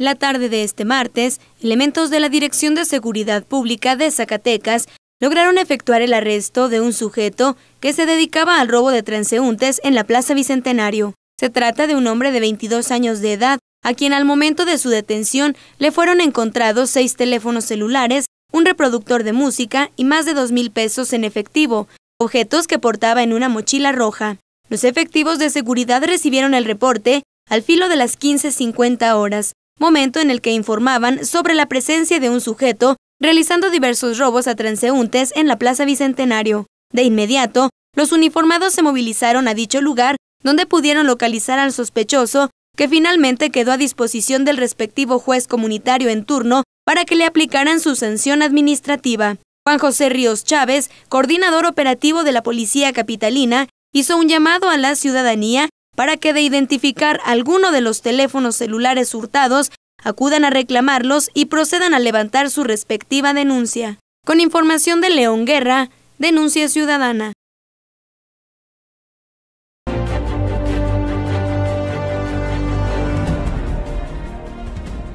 La tarde de este martes, elementos de la Dirección de Seguridad Pública de Zacatecas lograron efectuar el arresto de un sujeto que se dedicaba al robo de transeúntes en la Plaza Bicentenario. Se trata de un hombre de 22 años de edad, a quien al momento de su detención le fueron encontrados seis teléfonos celulares, un reproductor de música y más de 2.000 mil pesos en efectivo, objetos que portaba en una mochila roja. Los efectivos de seguridad recibieron el reporte al filo de las 15.50 horas, momento en el que informaban sobre la presencia de un sujeto realizando diversos robos a transeúntes en la Plaza Bicentenario. De inmediato, los uniformados se movilizaron a dicho lugar, donde pudieron localizar al sospechoso, que finalmente quedó a disposición del respectivo juez comunitario en turno para que le aplicaran su sanción administrativa. Juan José Ríos Chávez, coordinador operativo de la Policía Capitalina, hizo un llamado a la ciudadanía para que de identificar alguno de los teléfonos celulares hurtados, acudan a reclamarlos y procedan a levantar su respectiva denuncia. Con información de León Guerra, Denuncia Ciudadana.